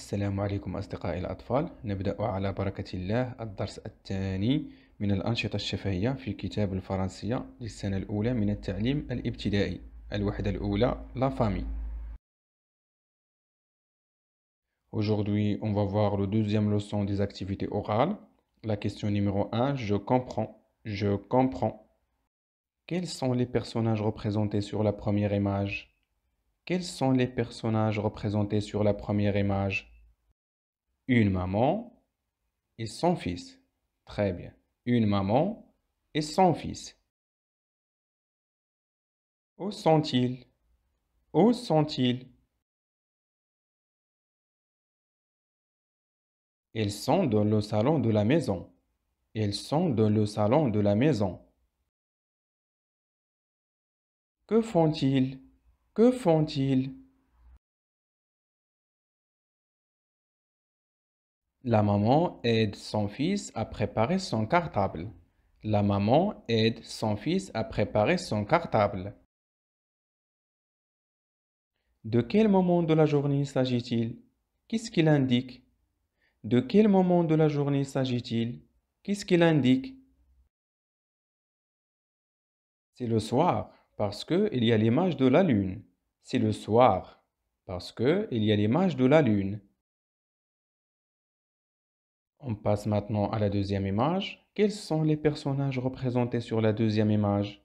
السلام عليكم أصدقائي الأطفال نبدأ على بركة الله الدرس الثاني من الأنشطة الشفهية في كتاب الفرنسية للسنة الأولى من التعليم الابتدائي الوحدة الأولى لا فامي Aujourd'hui, on va voir le deuxième leçon des activités orales. La question numéro 1, je comprends. Je comprends. Quels sont les personnages représentés sur la première image Quels sont les personnages représentés sur la première image une maman et son fils. Très bien. Une maman et son fils. Où sont-ils Où sont-ils Ils sont dans le salon de la maison. Ils sont dans le salon de la maison. Que font-ils Que font-ils La maman aide son fils à préparer son cartable. La maman aide son fils à préparer son cartable. De quel moment de la journée s'agit-il Qu'est-ce qu'il indique De quel moment de la journée s'agit-il Qu'est-ce qu'il indique C'est le soir parce qu'il y a l'image de la lune. C'est le soir parce qu'il y a l'image de la lune. On passe maintenant à la deuxième image. Quels sont les personnages représentés sur la deuxième image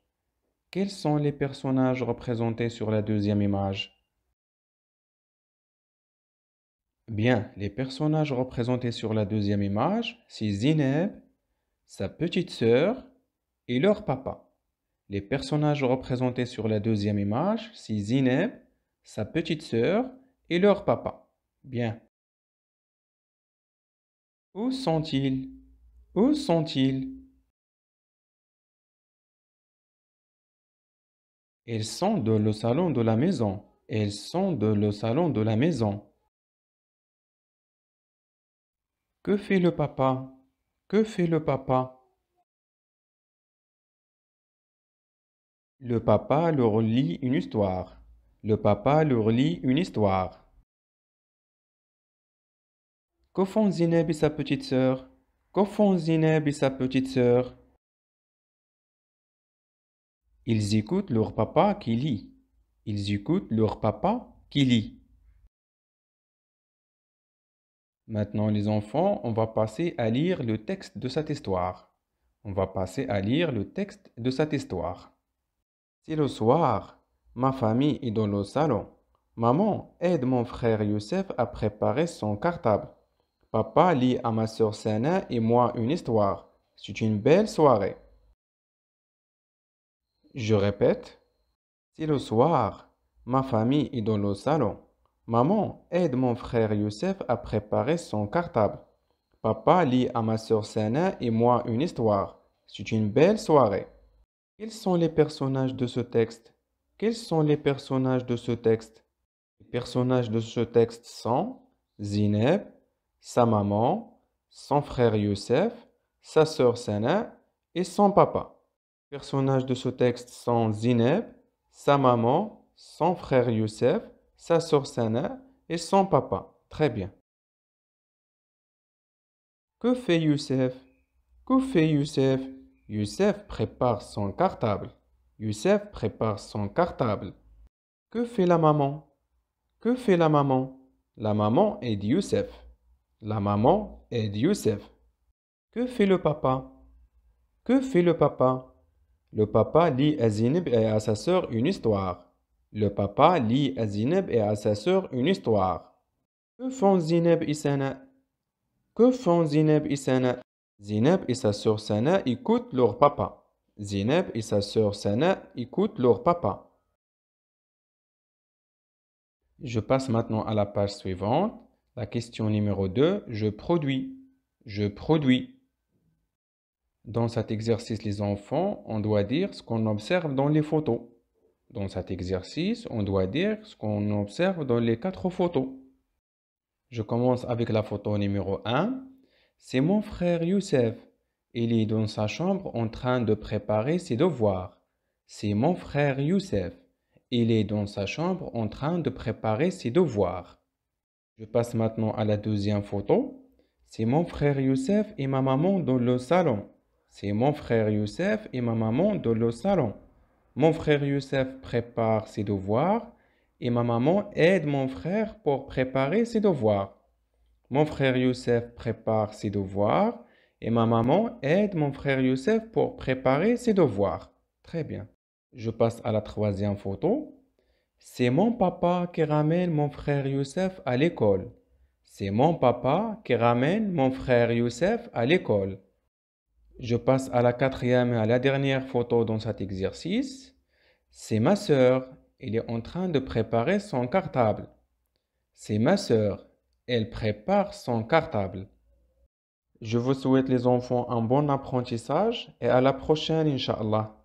Quels sont les personnages représentés sur la deuxième image Bien, les personnages représentés sur la deuxième image, c'est Zineb, sa petite sœur et leur papa. Les personnages représentés sur la deuxième image, c'est Zineb, sa petite sœur et leur papa. Bien, où sont-ils Où sont-ils Ils sont dans le salon de la maison. Elles sont dans le salon de la maison. Que fait le papa Que fait le papa Le papa leur lit une histoire. Le papa leur lit une histoire font Zineb et sa petite sœur font Zineb et sa petite sœur Ils écoutent leur papa qui lit. Ils écoutent leur papa qui lit. Maintenant les enfants, on va passer à lire le texte de cette histoire. On va passer à lire le texte de cette histoire. C'est le soir, ma famille est dans le salon. Maman aide mon frère Youssef à préparer son cartable. Papa lit à ma sœur Sana et moi une histoire. C'est une belle soirée. Je répète. C'est le soir. Ma famille est dans le salon. Maman aide mon frère Youssef à préparer son cartable. Papa lit à ma sœur Sana et moi une histoire. C'est une belle soirée. Quels sont les personnages de ce texte Quels sont les personnages de ce texte Les personnages de ce texte sont Zineb, sa maman, son frère Youssef, sa sœur Sana et son papa. Les personnages de ce texte sont Zineb, sa maman, son frère Youssef, sa sœur Sana et son papa. Très bien. Que fait Youssef Que fait Youssef Youssef prépare son cartable. Youssef prépare son cartable. Que fait la maman Que fait la maman La maman aide Youssef. La maman est Youssef. Que fait le papa Que fait le papa Le papa lit à Zineb et à sa sœur une histoire. Le papa lit à Zineb et à sa sœur une histoire. Que font Zineb et Sana Que font Zineb et Sana Zineb et sa sœur Sana écoutent leur papa. Zineb et sa sœur Sana écoutent leur papa. Je passe maintenant à la page suivante. La question numéro 2, je produis, je produis. Dans cet exercice, les enfants, on doit dire ce qu'on observe dans les photos. Dans cet exercice, on doit dire ce qu'on observe dans les quatre photos. Je commence avec la photo numéro 1. C'est mon frère Youssef. Il est dans sa chambre en train de préparer ses devoirs. C'est mon frère Youssef. Il est dans sa chambre en train de préparer ses devoirs. Je passe maintenant à la deuxième photo. C'est mon frère Youssef et ma maman dans le salon. C'est mon frère Youssef et ma maman dans le salon. Mon frère Youssef prépare ses devoirs et ma maman aide mon frère pour préparer ses devoirs. Mon frère Youssef prépare ses devoirs et ma maman aide mon frère Youssef pour préparer ses devoirs. Très bien. Je passe à la troisième photo. C'est mon papa qui ramène mon frère Youssef à l'école. C'est mon papa qui ramène mon frère Youssef à l'école. Je passe à la quatrième et à la dernière photo dans cet exercice. C'est ma sœur. Elle est en train de préparer son cartable. C'est ma sœur. Elle prépare son cartable. Je vous souhaite les enfants un bon apprentissage et à la prochaine, Inch'Allah.